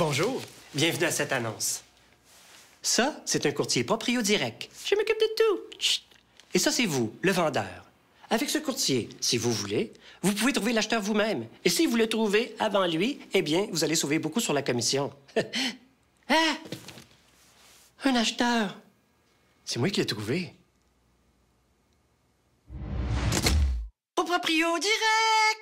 Bonjour. Bienvenue à cette annonce. Ça, c'est un courtier proprio direct. Je m'occupe de tout. Et ça, c'est vous, le vendeur. Avec ce courtier, si vous voulez, vous pouvez trouver l'acheteur vous-même. Et si vous le trouvez avant lui, eh bien, vous allez sauver beaucoup sur la commission. ah! Un acheteur! C'est moi qui l'ai trouvé. proprio direct!